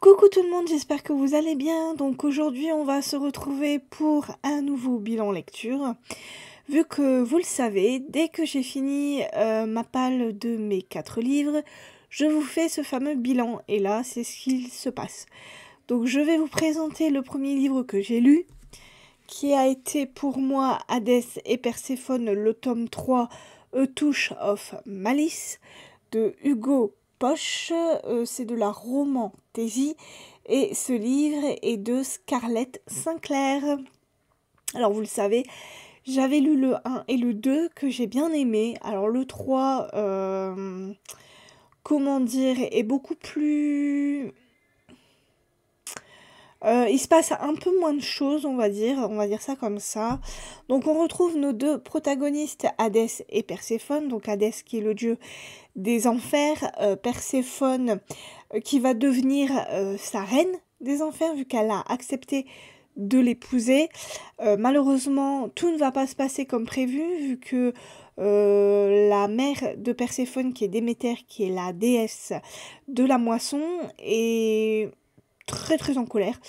Coucou tout le monde, j'espère que vous allez bien. Donc aujourd'hui on va se retrouver pour un nouveau bilan lecture. Vu que vous le savez, dès que j'ai fini euh, ma palle de mes quatre livres, je vous fais ce fameux bilan. Et là c'est ce qu'il se passe. Donc je vais vous présenter le premier livre que j'ai lu, qui a été pour moi Hadès et Perséphone, le tome 3, A Touch of Malice de Hugo poche, euh, c'est de la romantésie et ce livre est de Scarlett Sinclair. Alors vous le savez, j'avais lu le 1 et le 2 que j'ai bien aimé. Alors le 3, euh, comment dire, est beaucoup plus euh, il se passe un peu moins de choses, on va dire, on va dire ça comme ça. Donc on retrouve nos deux protagonistes, Hadès et Perséphone. Donc Hadès qui est le dieu des enfers, euh, Perséphone euh, qui va devenir sa reine des enfers vu qu'elle a accepté de l'épouser. malheureusement, tout ne va pas se passer comme prévu vu que la mère de Perséphone, qui est Déméter, qui est la déesse de la moisson, et très très en colère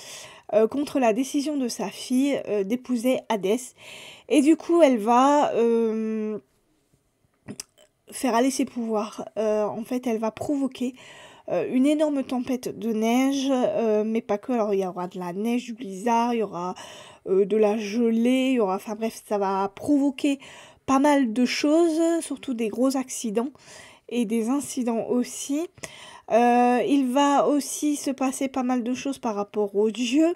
euh, contre la décision de sa fille euh, d'épouser Hadès. Et du coup, elle va euh, faire aller ses pouvoirs. en fait, elle va provoquer une énorme tempête de neige, mais pas que. Alors, il y aura de la neige, du blizzard, il y aura de la gelée, il y aura. Enfin, bref, ça va provoquer pas mal de choses, surtout des gros accidents et des incidents aussi. Euh, il va aussi se passer pas mal de choses par rapport aux dieux.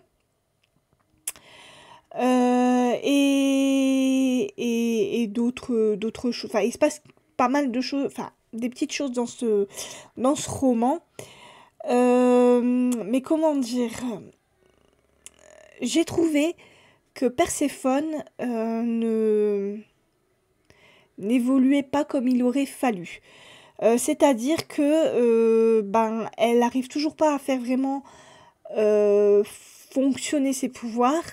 Euh, et, et, d'autres choses. Enfin, il se passe pas mal de choses, enfin, des petites choses dans ce, dans ce roman. Euh, mais comment dire J'ai trouvé que Perséphone ne n'évoluait pas comme il aurait fallu. Euh, c'est-à-dire que euh, ben, elle n'arrive toujours pas à faire vraiment euh, fonctionner ses pouvoirs.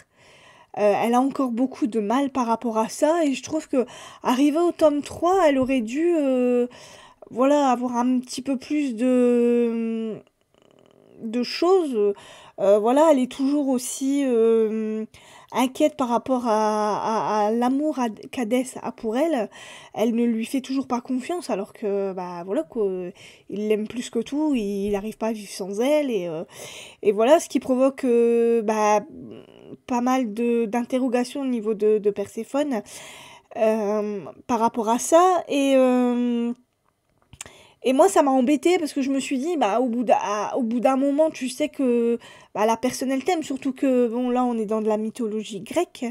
elle a encore beaucoup de mal par rapport à ça et je trouve que arrivée au tome 3, elle aurait dû voilà, avoir un petit peu plus de de choses voilà, elle est toujours aussi inquiète par rapport à, à, l'amour qu'Hadès a pour elle, elle ne lui fait toujours pas confiance alors que bah voilà quoi, il l'aime plus que tout, il n'arrive pas à vivre sans elle et, euh, voilà ce qui provoque euh, bah, pas mal d'interrogations au niveau de, Perséphone euh, par rapport à ça et et moi, ça m'a embêté parce que je me suis dit, bah, au bout d'un moment, tu sais que bah, la personne, elle t'aime. Surtout que, bon, là, on est dans de la mythologie grecque.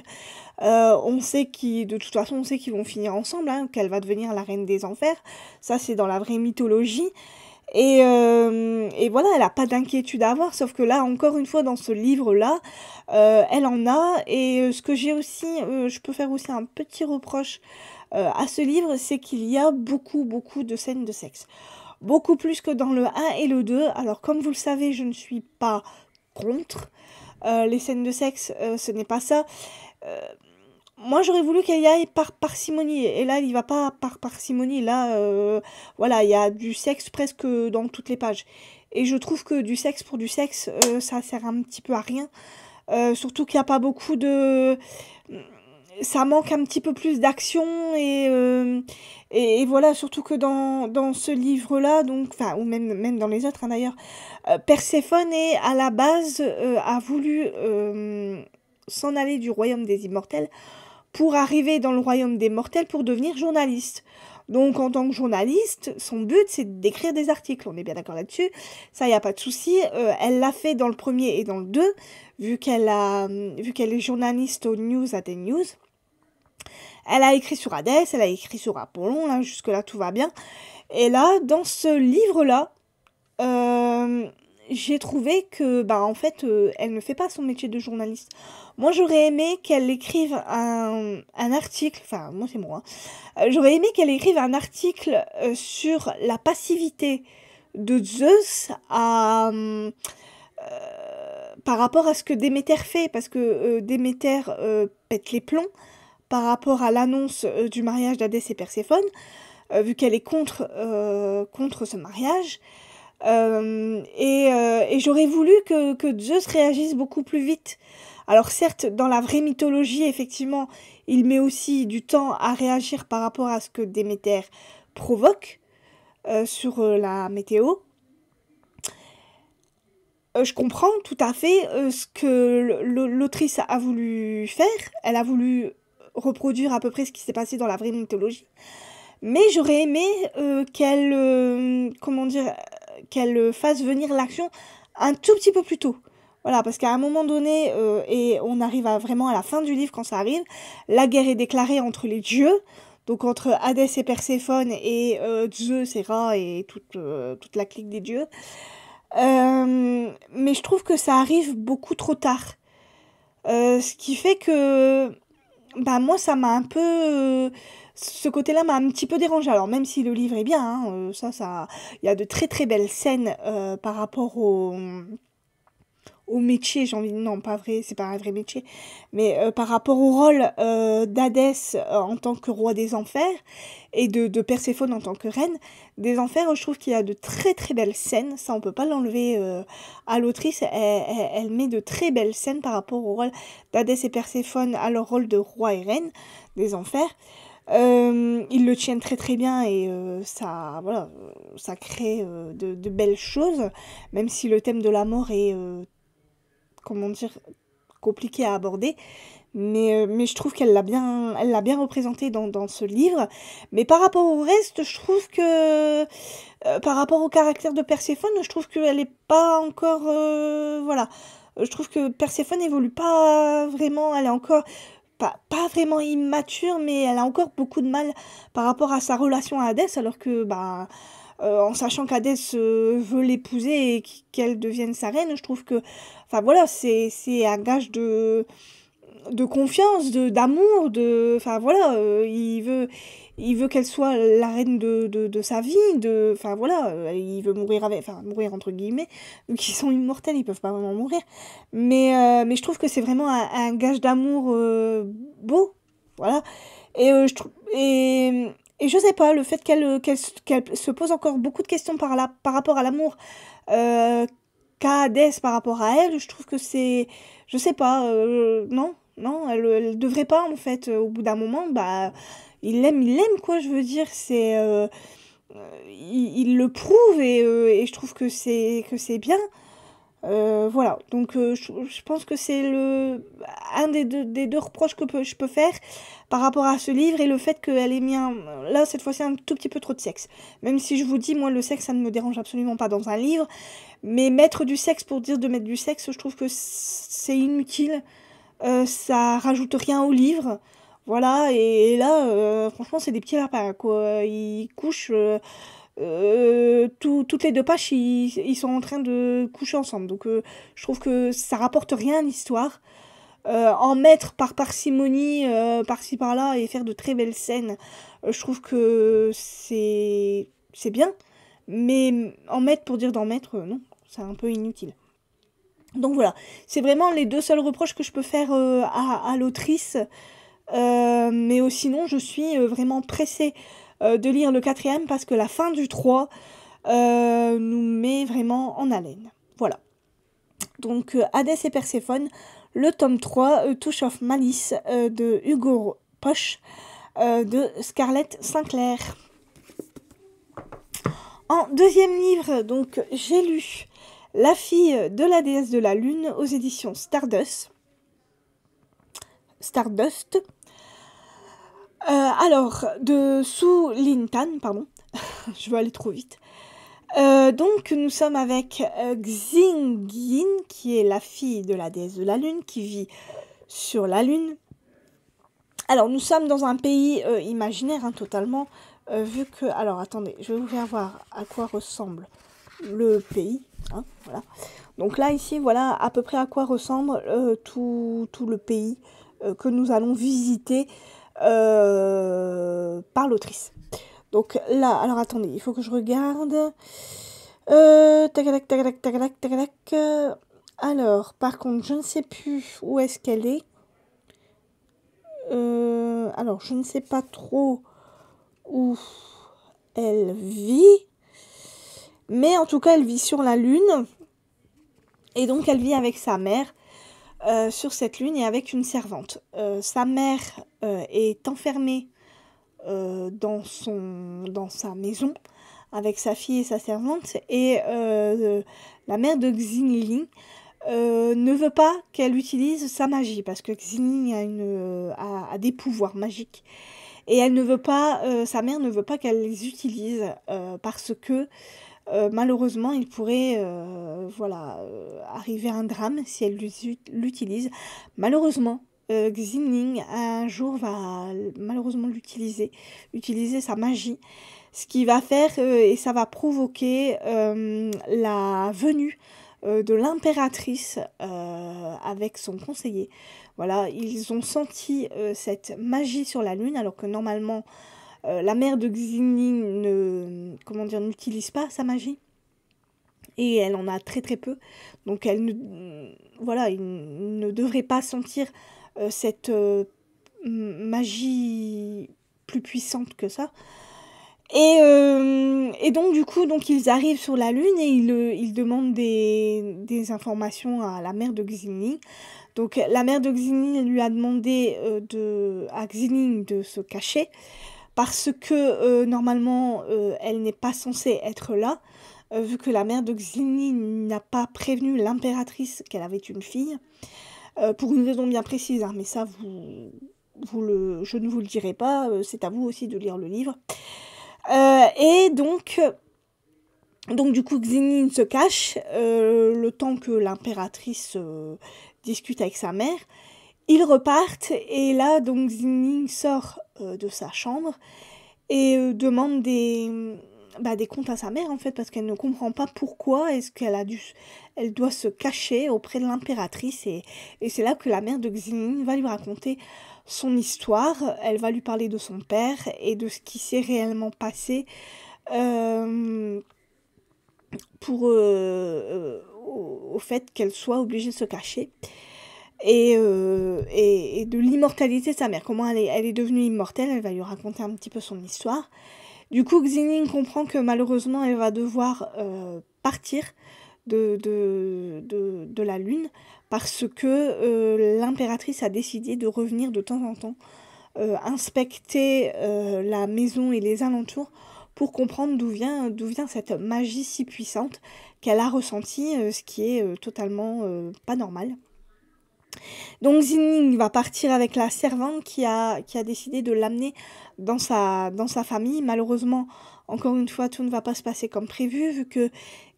Euh, on sait qu'ils, de toute façon, on sait qu'ils vont finir ensemble, hein, qu'elle va devenir la reine des enfers. Ça, c'est dans la vraie mythologie. Et, euh, et voilà, elle n'a pas d'inquiétude à avoir, sauf que là, encore une fois, dans ce livre-là, euh, elle en a. Et ce que j'ai aussi, je peux faire aussi un petit reproche euh, à ce livre, c'est qu'il y a beaucoup, beaucoup de scènes de sexe. Beaucoup plus que dans le 1 et le 2. Alors, comme vous le savez, je ne suis pas contre euh, les scènes de sexe, euh, ce n'est pas ça. moi, j'aurais voulu qu'elle y aille par parcimonie. Et là, il n'y va pas par parcimonie. Là, voilà, il y a du sexe presque dans toutes les pages. Et je trouve que du sexe pour du sexe, ça sert un petit peu à rien. surtout qu'il n'y a pas beaucoup de ça manque un petit peu plus d'action et, euh, et, voilà, surtout que dans, ce livre-là, donc, enfin, ou même, même dans les autres hein, d'ailleurs, euh, Perséphone est à la base euh, a voulu s'en aller du royaume des immortels pour arriver dans le royaume des mortels pour devenir journaliste. Donc en tant que journaliste, son but c'est d'écrire des articles, on est bien d'accord là-dessus, ça il a pas de souci, elle l'a fait dans le premier et dans le deux, vu qu'elle, a, est journaliste au news at the news. Elle a écrit sur Hadès, elle a écrit sur Apollon, là, jusque-là tout va bien. Et là, dans ce livre-là, euh, j'ai trouvé que, bah, en fait, euh, elle ne fait pas son métier de journaliste. Moi, j'aurais aimé qu'elle écrive un, article, enfin, moi, c'est moi, hein. euh, j'aurais aimé qu'elle écrive un article sur la passivité de Zeus par rapport à ce que Déméter fait, parce que Déméter pète les plombs, par rapport à l'annonce euh, du mariage d'Hadès et Perséphone, euh, vu qu'elle est contre, euh, contre ce mariage. et, j'aurais voulu que, Zeus réagisse beaucoup plus vite. Alors certes, dans la vraie mythologie, effectivement, il met aussi du temps à réagir par rapport à ce que Déméter provoque sur la météo. je comprends tout à fait ce que l'autrice a voulu faire. Elle a voulu reproduire à peu près ce qui s'est passé dans la vraie mythologie. Mais j'aurais aimé euh, qu'elle, euh, comment dire, qu'elle fasse venir l'action un tout petit peu plus tôt. Voilà, parce qu'à un moment donné, euh, et on arrive vraiment à la fin du livre quand ça arrive, la guerre est déclarée entre les dieux, donc entre Hadès et Perséphone et Zeus et Ra et toute, toute la clique des dieux. mais je trouve que ça arrive beaucoup trop tard. ce qui fait que bah moi ça m'a un peu euh, ce côté-là m'a un petit peu dérangé. Alors même si le livre est bien, hein, euh, ça, ça, il y a de très très belles scènes euh, par rapport au au métier, j'ai envie de... Non, pas vrai, c'est pas un vrai métier. Mais euh, par rapport au rôle euh, d'Hadès euh, en tant que roi des enfers et de, Perséphone en tant que reine des enfers, je trouve qu'il y a de très très belles scènes. Ça, on peut pas l'enlever à l'autrice. Elle, met de très belles scènes par rapport au rôle d'Hadès et Perséphone à leur rôle de roi et reine des enfers. ils le tiennent très très bien et ça, voilà, ça crée de, de, belles choses, même si le thème de la mort est comment dire, compliqué à aborder. Mais, euh, mais je trouve qu'elle l'a bien, elle l'a bien représenté dans, ce livre. Mais par rapport au reste, je trouve que euh, par rapport au caractère de Perséphone, je trouve qu'elle n'est pas encore, euh, voilà, je trouve que Perséphone évolue pas vraiment. Elle est encore pas, pas, vraiment immature, mais elle a encore beaucoup de mal par rapport à sa relation à Hadès, alors que bah euh, en sachant qu'Hadès euh, veut l'épouser et qu'elle devienne sa reine, je trouve que, enfin voilà, c'est un gage de de confiance, d'amour, de, enfin voilà, euh, il veut, il veut qu'elle soit la reine de, sa vie, de, enfin voilà, il veut mourir avec, enfin mourir entre guillemets, qui sont immortels, ils peuvent pas vraiment mourir, mais mais je trouve que c'est vraiment un, un gage d'amour beau, voilà, et je trouve et et je sais pas, le fait qu'elle euh, se pose encore beaucoup de questions par, là par rapport à l'amour euh, qu'a par rapport à elle, je trouve que c'est. Je sais pas, euh, non, non, elle, devrait pas en fait. Euh, au bout d'un moment, bah, il l'aime, il l'aime quoi, je veux dire, c'est. il, il, le prouve et, et, je trouve que c'est, que c'est bien. Euh, voilà, donc euh, je, pense que c'est le un des deux, reproches que je peux faire par rapport à ce livre et le fait qu'elle ait mis là cette fois-ci un tout petit peu trop de sexe. Même si je vous dis, moi le sexe ça ne me dérange absolument pas dans un livre, mais mettre du sexe pour dire de mettre du sexe, je trouve que c'est inutile, euh, ça rajoute rien au livre. Voilà, et, là, franchement, c'est des petits lapins, quoi. Ils couchent euh, toutes les deux pages, ils, sont en train de coucher ensemble. Donc euh, je trouve que ça rapporte rien à l'histoire. Euh, en mettre par parcimonie, par-ci par-là, et faire de très belles scènes, je trouve que c'est bien. Mais en mettre pour dire d'en mettre, non, c'est un peu inutile. Donc voilà, c'est vraiment les deux seuls reproches que je peux faire à, à l'autrice. mais sinon, je suis vraiment pressée euh, de lire le quatrième parce que la fin du 3 euh, nous met vraiment en haleine. Voilà. Donc euh, Hadès et Perséphone, le tome 3, Touch of Malice de Hugo Poche de Scarlett Sinclair. En deuxième livre, donc j'ai lu La fille de la déesse de la lune aux éditions Stardust. Stardust. Euh, alors, de Su Tan, pardon, je vais aller trop vite. Euh, donc nous sommes avec euh, Xing Yin, qui est la fille de la déesse de la Lune, qui vit sur la Lune. Alors nous sommes dans un pays imaginaire hein, totalement, vu que... Alors attendez, je vais vous faire voir à quoi ressemble le pays. Hein, voilà. Donc là ici, voilà à peu près à quoi ressemble tout, tout, le pays que nous allons visiter euh, par l'autrice. Donc là, alors attendez, il faut que je regarde. Euh, alors, par contre, je ne sais plus où est-ce qu'elle est. Euh, alors, je ne sais pas trop où elle vit. Mais en tout cas, elle vit sur la Lune. Et donc, elle vit avec sa mère. Euh, sur cette lune et avec une servante. Euh, sa mère euh, est enfermée dans, son, dans sa maison avec sa fille et sa servante et la mère de Ling ne veut pas qu'elle utilise sa magie parce que Xin a, une, a, des pouvoirs magiques et elle ne veut pas, sa mère ne veut pas qu'elle les utilise parce que euh, malheureusement, il pourrait euh, voilà, euh, arriver un drame si elle l'utilise. Malheureusement, Ning un jour va malheureusement l'utiliser, utiliser sa magie, ce qui va faire et ça va provoquer la venue de l'impératrice avec son conseiller. Voilà, ils ont senti cette magie sur la lune alors que normalement euh, la mère de Xinling ne, comment dire, n'utilise pas sa magie. Et elle en a très très peu. Donc elle ne, voilà, ne devrait pas sentir euh, cette euh, magie plus puissante que ça. Et, donc, du coup, donc, ils arrivent sur la Lune et ils, demandent des, informations à la mère de Xinling. Donc, la mère de Xinling lui a demandé de, à Xinling de se cacher parce que euh, normalement euh, elle n'est pas censée être là, euh, vu que la mère de Xini n'a pas prévenu l'impératrice qu'elle avait une fille, pour une raison bien précise, hein, mais ça vous, le, je ne vous le dirai pas, c'est à vous aussi de lire le livre. et donc, donc du coup Xinin se cache le temps que l'impératrice discute avec sa mère. Ils repartent et là, donc sort euh, de sa chambre et euh, demande des, bah, des comptes à sa mère en fait parce qu'elle ne comprend pas pourquoi est-ce qu'elle a dû, elle doit se cacher auprès de l'impératrice et, c'est là que la mère de Xining va lui raconter son histoire. Elle va lui parler de son père et de ce qui s'est réellement passé. Euh, pour au fait qu'elle soit obligée de se cacher. Euh, et, de l'immortalité de sa mère, comment elle est, devenue immortelle, elle va lui raconter un petit peu son histoire. Du coup, Xining comprend que malheureusement, elle va devoir euh, partir de, la Lune parce que euh, l'impératrice a décidé de revenir de temps en temps inspecter la maison et les alentours pour comprendre d'où vient, d'où vient cette magie si puissante qu'elle a ressentie, ce qui est totalement pas normal. Donc Xingling va partir avec la servante qui a, qui a décidé de l'amener dans sa, dans sa famille. Malheureusement, encore une fois, tout ne va pas se passer comme prévu vu que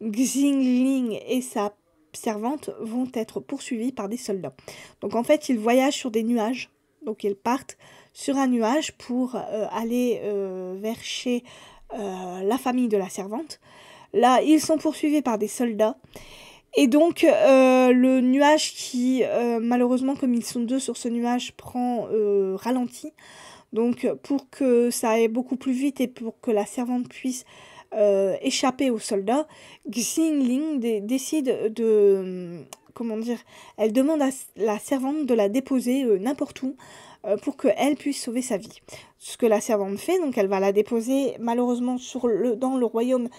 Xingling et sa servante vont être poursuivis par des soldats. Donc en fait, ils voyagent sur des nuages. Donc ils partent sur un nuage pour euh, aller euh, vers chez euh, la famille de la servante. Là, ils sont poursuivis par des soldats et donc euh, le nuage qui, euh, malheureusement, comme ils sont deux sur ce nuage, prend euh, ralenti. Donc pour que ça aille beaucoup plus vite et pour que la servante puisse échapper aux soldats, Xingling Ling décide de... Comment dire Elle demande à la servante de la déposer n'importe où pour qu'elle puisse sauver sa vie. Ce que la servante fait, donc elle va la déposer malheureusement sur le, dans le royaume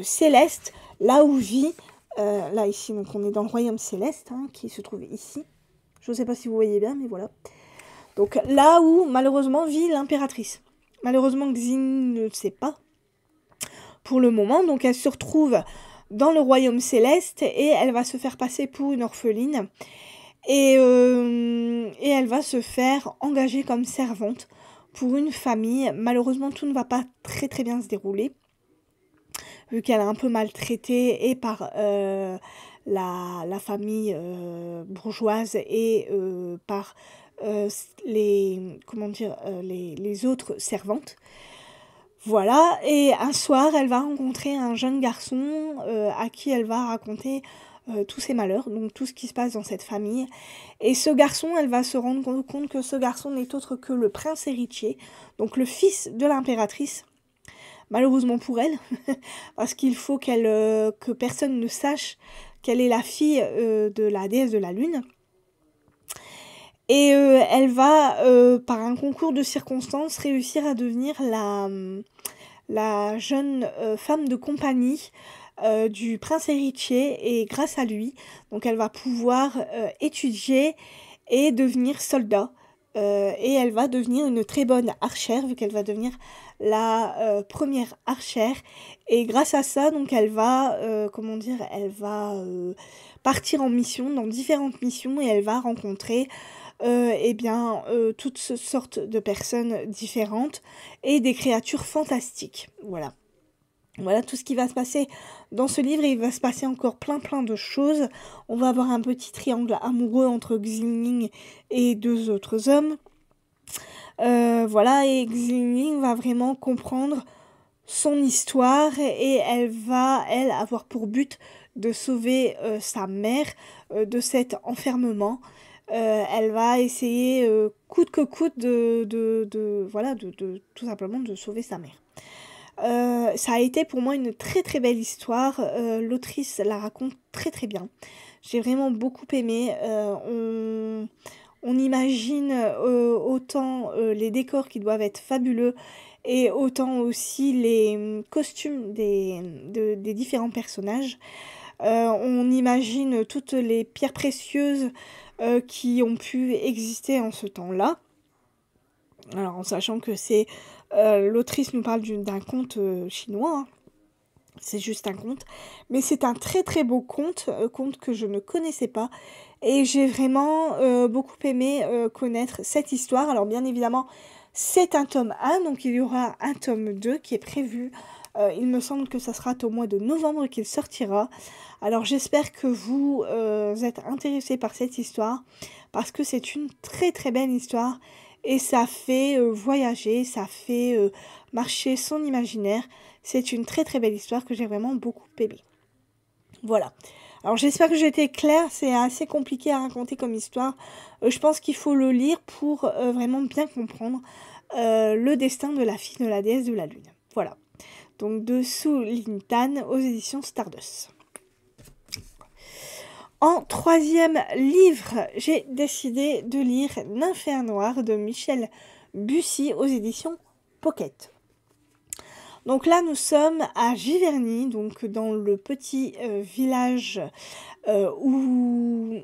céleste, là où vit euh, là, ici, donc on est dans le royaume céleste, hein, qui se trouve ici. Je ne sais pas si vous voyez bien, mais voilà. Donc là où, malheureusement, vit l'impératrice. Malheureusement, Xin ne sait pas pour le moment, donc elle se retrouve dans le royaume céleste et elle va se faire passer pour une orpheline. et euh, elle va se faire engager comme servante pour une famille. Malheureusement, tout ne va pas très très bien se dérouler vu qu'elle est un peu maltraitée et par euh, la, famille euh, bourgeoise et euh, par les, comment dire, les, les, autres servantes. Voilà, et un soir, elle va rencontrer un jeune garçon à qui elle va raconter tous ses malheurs, donc tout ce qui se passe dans cette famille. Et ce garçon, elle va se rendre compte que ce garçon n'est autre que le prince héritier, donc le fils de l'impératrice malheureusement pour elle, parce qu'il faut euh, que personne ne sache qu'elle est la fille euh, de la déesse de la lune. Et euh, elle va, par un concours de circonstances, réussir à devenir la, hum, la jeune femme de compagnie du prince héritier, et grâce à lui, donc elle va pouvoir étudier et devenir soldat euh, et elle va devenir une très bonne archère vu qu'elle va devenir la euh, première archère et grâce à ça donc elle va euh, comment dire elle va partir en mission dans différentes missions et elle va rencontrer eh bien toutes sortes de personnes différentes et des créatures fantastiques voilà voilà tout ce qui va se passer dans ce livre. Il va se passer encore plein plein de choses. On va avoir un petit triangle amoureux entre Xingling et deux autres hommes. Euh, voilà, et Xingling va vraiment comprendre son histoire et elle va, elle, avoir pour but de sauver euh, sa mère euh, de cet enfermement. elle va essayer coûte que coûte de, voilà de, de, tout simplement de sauver sa mère. Euh, ça a été pour moi une très très belle histoire. Euh, l'autrice la raconte très très bien. J'ai vraiment beaucoup aimé. Euh, on, imagine autant les décors qui doivent être fabuleux et autant aussi les costumes des, des différents personnages. on imagine toutes les pierres précieuses qui ont pu exister en ce temps-là. Alors en sachant que c'est euh, l'autrice nous parle d'un conte euh, chinois. Hein. C'est juste un conte. Mais c'est un très très beau conte, euh, conte que je ne connaissais pas. Et j'ai vraiment beaucoup aimé connaître cette histoire. Alors bien évidemment, c'est un tome 1, donc il y aura un tome 2 qui est prévu. il me semble que ça sera au mois de novembre qu'il sortira. Alors j'espère que vous êtes intéressés par cette histoire, parce que c'est une très très belle histoire et ça fait euh, voyager, ça fait euh, marcher son imaginaire. C'est une très très belle histoire que j'ai vraiment beaucoup aimée. Voilà. Alors j'espère que j'ai été claire, c'est assez compliqué à raconter comme histoire. Euh, je pense qu'il faut le lire pour vraiment bien comprendre le destin de la fille de la déesse de la lune. Voilà. Donc de Lin aux éditions Stardust. En troisième livre, j'ai décidé de lire N'infernoir Noir de Michel Bussy aux éditions Pocket. Donc là, nous sommes à Giverny, donc dans le petit euh, village euh, où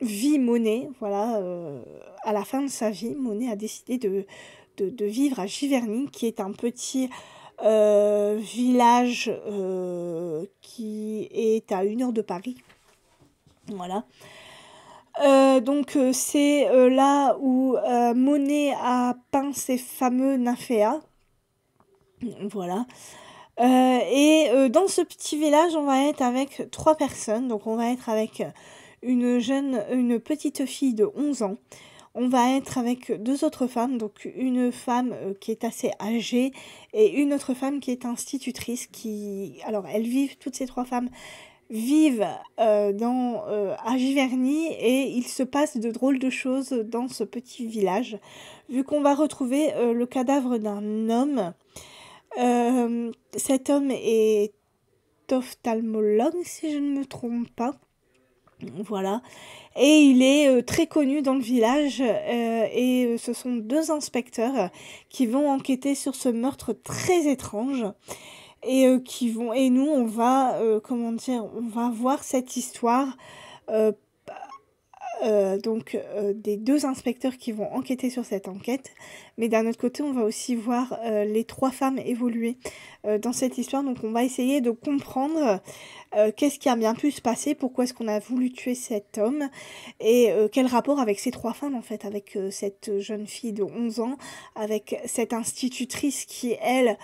vit Monet. Voilà, euh, à la fin de sa vie, Monet a décidé de vivre à Giverny, qui est un petit village qui est à une heure de Paris voilà. Euh, donc euh, c'est euh, là où Monet a peint ses fameux nymphéas. Voilà. et dans ce petit village, on va être avec trois personnes. Donc on va être avec une jeune, une petite fille de 11 ans. On va être avec deux autres femmes, donc une femme qui est assez âgée et une autre femme qui est institutrice qui alors elles vivent toutes ces trois femmes vivent euh, dans, euh, à Giverny et il se passe de drôles de choses dans ce petit village, vu qu'on va retrouver euh, le cadavre d'un homme. cet homme est ophtalmologue, si je ne me trompe pas. Voilà. Et il est très connu dans le village et ce sont deux inspecteurs qui vont enquêter sur ce meurtre très étrange et euh, qui vont et nous on va euh, comment dire on va voir cette histoire euh, donc des deux inspecteurs qui vont enquêter sur cette enquête mais d'un autre côté, on va aussi voir euh, les trois femmes évoluer euh, dans cette histoire. Donc on va essayer de comprendre euh, qu'est-ce qui a bien pu se passer, pourquoi est-ce qu'on a voulu tuer cet homme et quel rapport avec ces trois femmes en fait, avec cette jeune fille de 11 ans, avec cette institutrice qui, elle,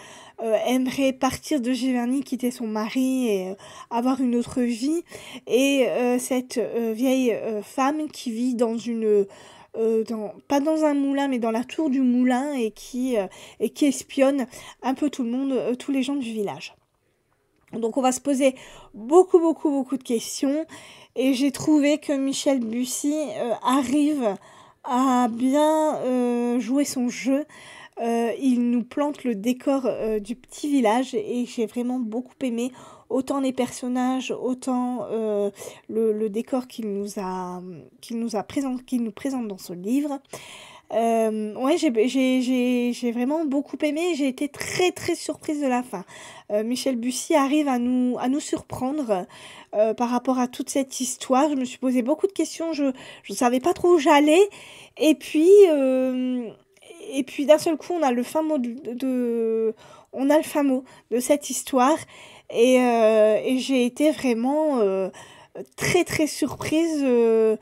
aimerait partir de Giverny, quitter son mari et avoir une autre vie, et cette vieille femme qui vit dans une euh, pas dans un moulin, mais dans la tour du moulin et qui, euh, espionne un peu tout le monde, euh, tous les gens du village. Donc on va se poser beaucoup, beaucoup, beaucoup de questions. Et j'ai trouvé que Michel Bussy arrive à bien jouer son jeu. il nous plante le décor du petit village et j'ai vraiment beaucoup aimé autant les personnages, autant euh, le, décor qu'il nous a, qu'il nous a présent, qu'il nous présente dans ce livre. Euh, ouais, j'ai vraiment beaucoup aimé. J'ai été très très surprise de la fin. Euh, Michel Bussy arrive à nous, à nous surprendre par rapport à toute cette histoire. Je me suis posé beaucoup de questions. Je ne savais pas trop où j'allais. Et puis et puis d'un seul coup, on a le fin mot de, on a le fin mot de cette histoire. Euh, et, j'ai été vraiment euh, très très surprise euh,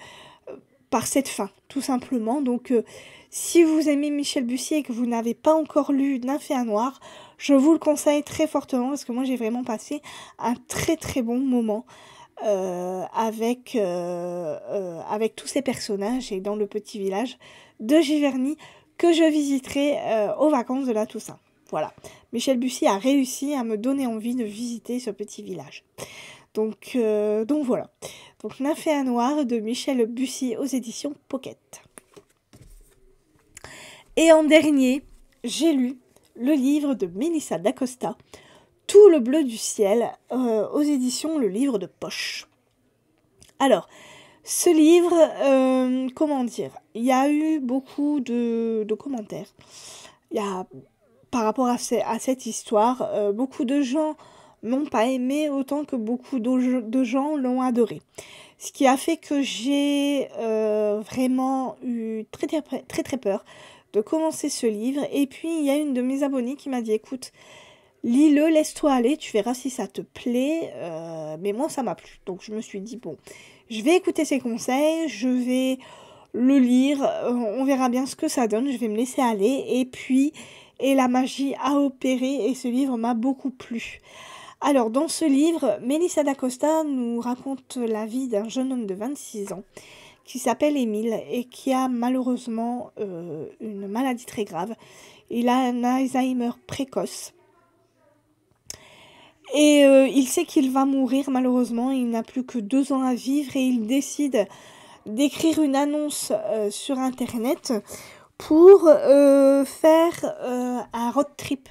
par cette fin, tout simplement. Donc si vous aimez Michel Bussier et que vous n'avez pas encore lu Nymphéa Noir, je vous le conseille très fortement parce que moi j'ai vraiment passé un très très bon moment. avec, avec tous ces personnages et dans le petit village de Giverny que je visiterai aux vacances de la Toussaint. Voilà. Michel Bussy a réussi à me donner envie de visiter ce petit village. Donc, euh, donc voilà. Donc un Noir de Michel Bussy aux éditions Pocket. Et en dernier, j'ai lu le livre de Melissa d'Acosta, Tout le bleu du ciel, euh, aux éditions Le Livre de Poche. Alors, ce livre, euh, comment dire, il y a eu beaucoup de, de commentaires. Il y a par rapport à, cette histoire. Euh, beaucoup de gens n'ont pas aimé autant que beaucoup de gens l'ont adoré. Ce qui a fait que j'ai euh, vraiment eu très, très très, peur de commencer ce livre. Et puis il y a une de mes abonnées qui m'a dit écoute, lis-le, laisse-toi aller, tu verras si ça te plaît. Euh, mais moi ça m'a plu. Donc je me suis dit bon, je vais écouter ses conseils, je vais le lire, on verra bien ce que ça donne, je vais me laisser aller. Et puis et la magie a opéré et ce livre m'a beaucoup plu. Alors dans ce livre, Melissa d'Acosta nous raconte la vie d'un jeune homme de 26 ans qui s'appelle Émile et qui a malheureusement euh, une maladie très grave. Il a un Alzheimer précoce. Et euh, il sait qu'il va mourir malheureusement, il n'a plus que deux ans à vivre et il décide d'écrire une annonce euh, sur Internet pour euh, faire euh, un road trip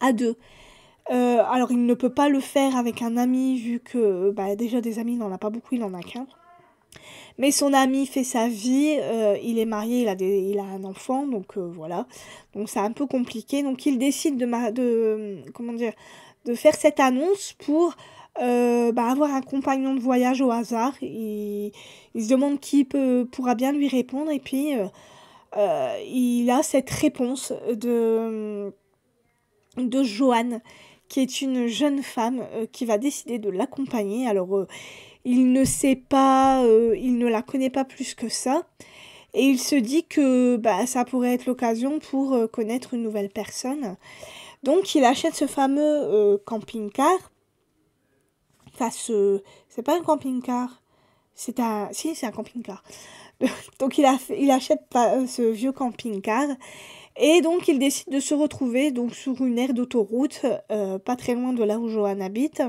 à deux. Euh, alors il ne peut pas le faire avec un ami vu que bah, déjà des amis il n'en a pas beaucoup, il n'en a qu'un. Mais son ami fait sa vie, il est marié, il a, des, il a un enfant, donc voilà. Donc c'est un peu compliqué. Donc il décide de, de, comment dire, de faire cette annonce pour bah, avoir un compagnon de voyage au hasard. Il, se demande qui peut, pourra bien lui répondre et puis euh, il a cette réponse de, de Joanne, qui est une jeune femme euh, qui va décider de l'accompagner. Alors, euh, il ne sait pas, il ne la connaît pas plus que ça. Et il se dit que bah, ça pourrait être l'occasion pour connaître une nouvelle personne. Donc, il achète ce fameux camping-car. Enfin, ce. C'est pas un camping-car. C'est un, si, c'est un camping-car. donc il, a il achète euh, ce vieux camping-car et donc il décide de se retrouver donc sur une aire d'autoroute, euh, pas très loin de là où Johan habite.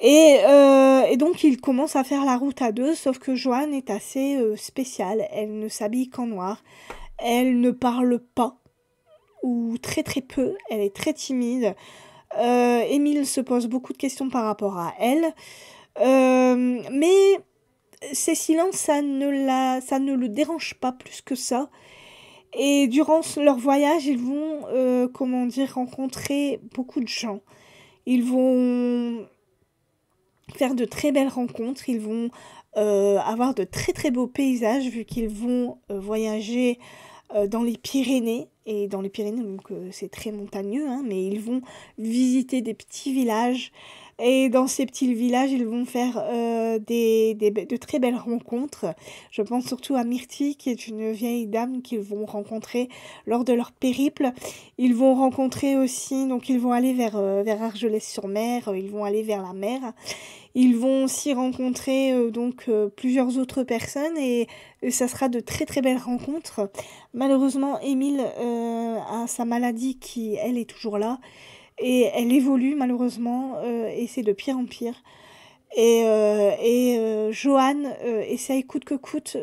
Et, euh, et, donc il commence à faire la route à deux, sauf que Joanne est assez spéciale. Elle ne s'habille qu'en noir, elle ne parle pas ou très très peu, elle est très timide. Émile se pose beaucoup de questions par rapport à elle. Euh, mais ces silences, ça ne, la, ça ne le dérange pas plus que ça. Et durant leur voyage, ils vont, euh, comment dire, rencontrer beaucoup de gens. Ils vont faire de très belles rencontres, ils vont euh, avoir de très très beaux paysages vu qu'ils vont voyager dans les Pyrénées. Et dans les Pyrénées, donc c'est très montagneux, hein, mais ils vont visiter des petits villages, et dans ces petits villages, ils vont faire euh, de très belles rencontres. Je pense surtout à Myrtille, qui est une vieille dame qu'ils vont rencontrer lors de leur périple. Ils vont rencontrer aussi, donc ils vont aller vers, euh, vers Argelès-sur-Mer, euh, ils vont aller vers la mer. Ils vont aussi rencontrer donc plusieurs autres personnes et, ça sera de très très belles rencontres. Malheureusement, Émile a sa maladie qui, elle, est toujours là et elle évolue malheureusement euh, et c'est de pire en pire. Et, euh, et euh, Johan essaye coûte que coûte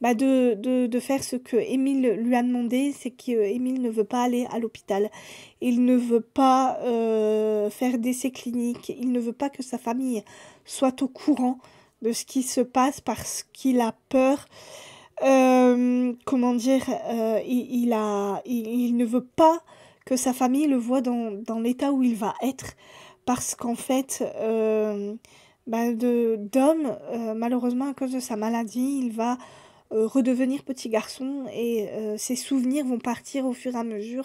bah de... de, faire ce que Émile lui a demandé, c'est Émile ne veut pas aller à l'hôpital. Il ne veut pas faire d'essais cliniques. Il ne veut pas que sa famille soit au courant de ce qui se passe parce qu'il a peur euh, comment dire, euh, il, a, il, ne veut pas que sa famille le voit dans, l'état où il va être, parce qu'en fait, euh, bah, de, d'homme, malheureusement, à cause de sa maladie, il va redevenir petit garçon et ses souvenirs vont partir au fur et à mesure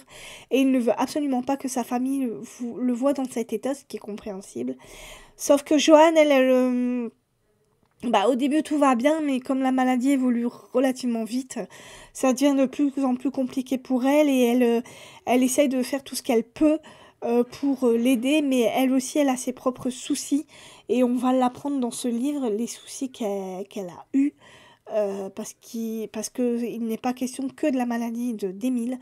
et il ne veut absolument pas que sa famille le, le voit dans cet état, ce qui est compréhensible. Sauf que joanne elle, est elle bah, au début tout va bien, mais comme la maladie évolue relativement vite, ça devient de plus en plus compliqué pour elle et elle, euh, elle essaye de faire tout ce qu'elle peut euh, pour euh, l'aider, mais elle aussi elle a ses propres soucis et on va l'apprendre dans ce livre, les soucis qu'elle a eus. parce qu'il parce que il n'est pas question que de la maladie de d'Émile.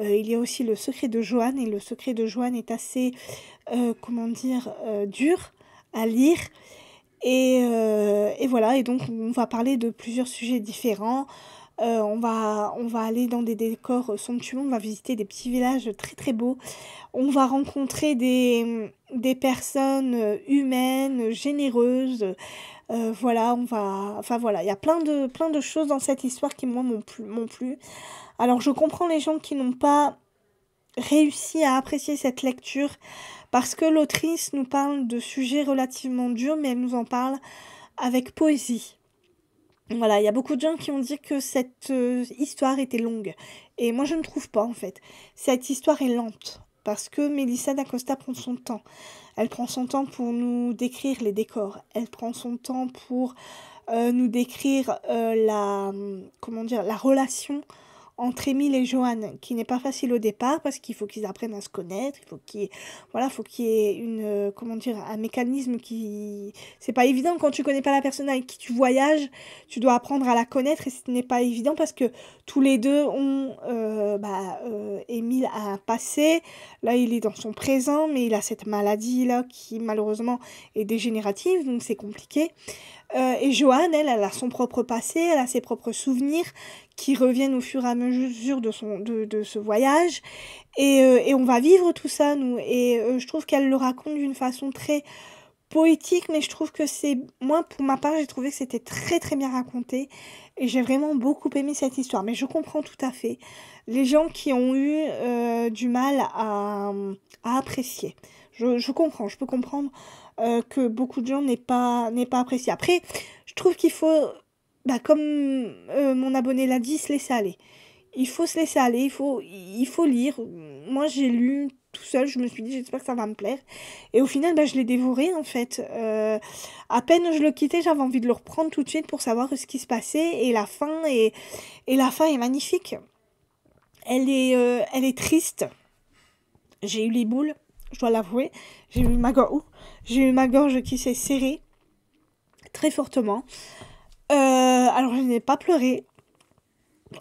il y a aussi le secret de Joanne et le secret de Joanne est assez comment dire dur à lire euh, et, voilà, et donc on va parler de plusieurs sujets différents. Euh, on, va, on va aller dans des décors somptueux, on va visiter des petits villages très très beaux, on va rencontrer des, des personnes humaines, généreuses. Euh, voilà, on va. Enfin voilà, il y a plein de, plein de choses dans cette histoire qui, moi, m'ont plu. Alors, je comprends les gens qui n'ont pas réussi à apprécier cette lecture parce que l'autrice nous parle de sujets relativement durs, mais elle nous en parle avec poésie. Voilà, il y a beaucoup de gens qui ont dit que cette euh, histoire était longue. Et moi, je ne trouve pas, en fait. Cette histoire est lente, parce que Mélissa d'Acosta prend son temps. Elle prend son temps pour nous décrire les décors. Elle prend son temps pour euh, nous décrire euh, la, hum, comment dire, la relation entre Emile et Joanne, qui n'est pas facile au départ parce qu'il faut qu'ils apprennent à se connaître, il faut qu'il voilà, faut qu'il y ait une euh, comment dire un mécanisme qui c'est pas évident quand tu connais pas la personne avec qui tu voyages, tu dois apprendre à la connaître et ce n'est pas évident parce que tous les deux ont euh, bah, euh, a un passé, là il est dans son présent mais il a cette maladie là qui malheureusement est dégénérative donc c'est compliqué. Euh, et Johan, elle, elle a son propre passé, elle a ses propres souvenirs, qui reviennent au fur et à mesure de, son, de, ce voyage. Euh, et, on va vivre tout ça, nous. Et euh, je trouve qu'elle le raconte d'une façon très poétique, mais je trouve que c'est... Moi, pour ma part, j'ai trouvé que c'était très très bien raconté. Et j'ai vraiment beaucoup aimé cette histoire. Mais je comprends tout à fait les gens qui ont eu euh, du mal à, apprécier. Je, comprends, je peux comprendre que beaucoup de gens n'aient pas, pas apprécié. Après, je trouve qu'il faut bah, comme euh, mon abonné l'a dit, se laisser aller. Il faut se laisser aller, il faut, il faut lire. Moi, j'ai lu tout seul, je me suis dit, j'espère que ça va me plaire. Et au final, bah, je l'ai dévoré, en fait. Euh, à peine je le quittais, j'avais envie de le reprendre tout de suite pour savoir ce qui se passait. Et la fin est, et la fin est magnifique. Elle est, euh, elle est triste. J'ai eu les boules, je dois l'avouer. J'ai eu j'ai eu ma gorge qui s'est serrée très fortement. Euh, alors je n'ai pas pleuré,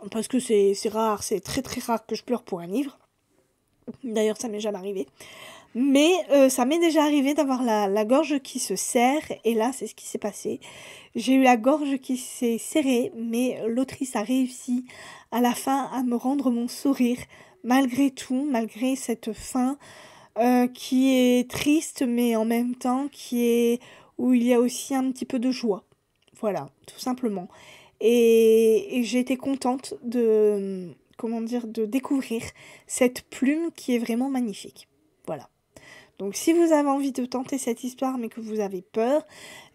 parce que c'est rare, c'est très très rare que je pleure pour un livre. D'ailleurs, ça m'est jamais arrivé. Mais euh, ça m'est déjà arrivé d'avoir la, gorge qui se serre, et là, c'est ce qui s'est passé. J'ai eu la gorge qui s'est serrée, mais l'autrice a réussi à la fin à me rendre mon sourire, malgré tout, malgré cette fin euh, qui est triste, mais en même temps qui est où il y a aussi un petit peu de joie. Voilà, tout simplement. Et, j'ai été contente de, comment dire, de découvrir cette plume qui est vraiment magnifique. Voilà. Donc si vous avez envie de tenter cette histoire mais que vous avez peur,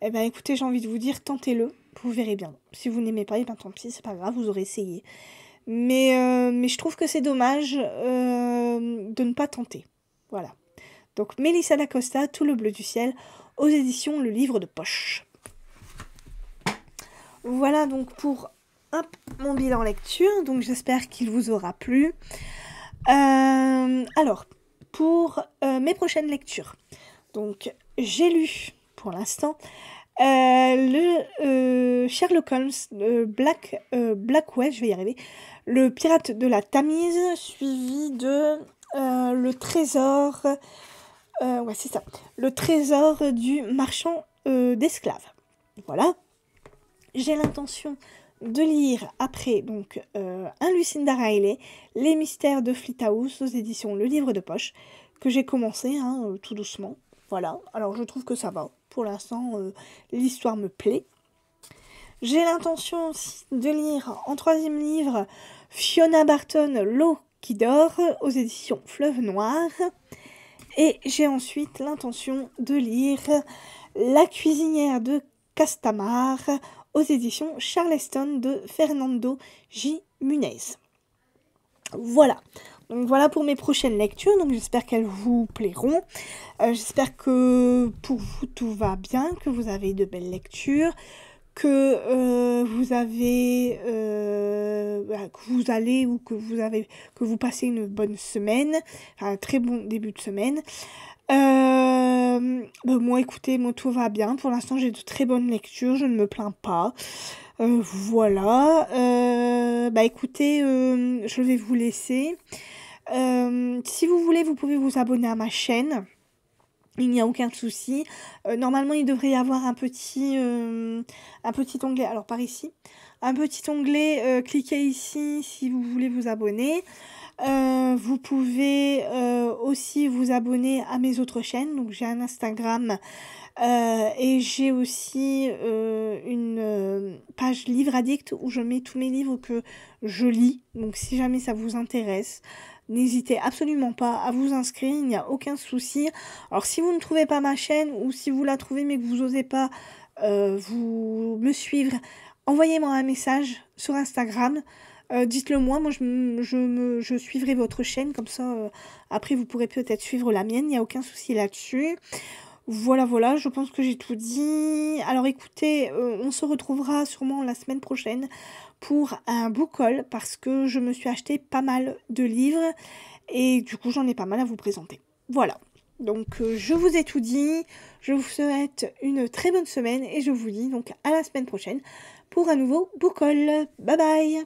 eh ben écoutez, j'ai envie de vous dire, tentez-le, vous verrez bien. Si vous n'aimez pas, eh ben, tant pis, c'est pas grave, vous aurez essayé. Mais, euh, je trouve que c'est dommage euh, de ne pas tenter. Voilà. Donc Mélissa Dacosta, Tout le bleu du ciel, aux éditions Le Livre de Poche. Voilà donc pour mon bilan lecture. Donc j'espère qu'il vous aura plu. Euh, alors, pour euh, mes prochaines lectures. Donc j'ai lu pour l'instant euh, le Sherlock Holmes, le Black, West. je vais y arriver, le pirate de la Tamise, suivi de le trésor. ouais, c'est ça. Le trésor du marchand d'esclaves. Voilà, j'ai l'intention de lire après donc euh, un Lucinda Riley, Les mystères de House, aux éditions Le Livre de Poche, que j'ai commencé hein, euh, tout doucement. Voilà, alors je trouve que ça va. Pour l'instant, euh, l'histoire me plaît. J'ai l'intention de lire en troisième livre Fiona Barton, L'eau qui dort aux éditions Fleuve Noir. Et j'ai ensuite l'intention de lire La cuisinière de Castamar éditions Charleston de Fernando J. Munez. Voilà. Donc voilà pour mes prochaines lectures, donc j'espère qu'elles vous plairont. Euh, j'espère que pour vous tout va bien, que vous avez de belles lectures, que euh, vous avez euh, bah, que vous allez ou que vous avez que vous passez une bonne semaine, un très bon début de semaine. Euh, bah, moi, écoutez, tout va bien. Pour l'instant, j'ai de très bonnes lectures, je ne me plains pas. Euh, voilà. Euh, bah écoutez, je vais vous laisser. si vous voulez, vous pouvez vous abonner à ma chaîne. Il n'y a aucun souci. normalement, il devrait y avoir un petit, un petit onglet. Alors par ici, un petit onglet. cliquez ici si vous voulez vous abonner. Euh, vous pouvez euh, aussi vous abonner à mes autres chaînes. Donc j'ai un Instagram euh, et j'ai aussi une page livre addict où je mets tous mes livres que je lis. Donc si jamais ça vous intéresse, n'hésitez absolument pas à vous inscrire, il n'y a aucun souci. Alors si vous ne trouvez pas ma chaîne ou si vous la trouvez mais que vous n'osez pas vous me suivre, envoyez-moi un message sur Instagram. Euh, dites-le moi, moi je, me, suivrai votre chaîne, comme ça euh, après vous pourrez peut-être suivre la mienne, il n'y a aucun souci là-dessus. Voilà, voilà, je pense que j'ai tout dit. Alors écoutez, euh, on se retrouvera sûrement la semaine prochaine pour un book parce que je me suis acheté pas mal de livres et du coup j'en ai pas mal à vous présenter. Voilà, donc je vous ai tout dit, je vous souhaite une très bonne semaine et je vous dis donc à la semaine prochaine pour un nouveau book Bye bye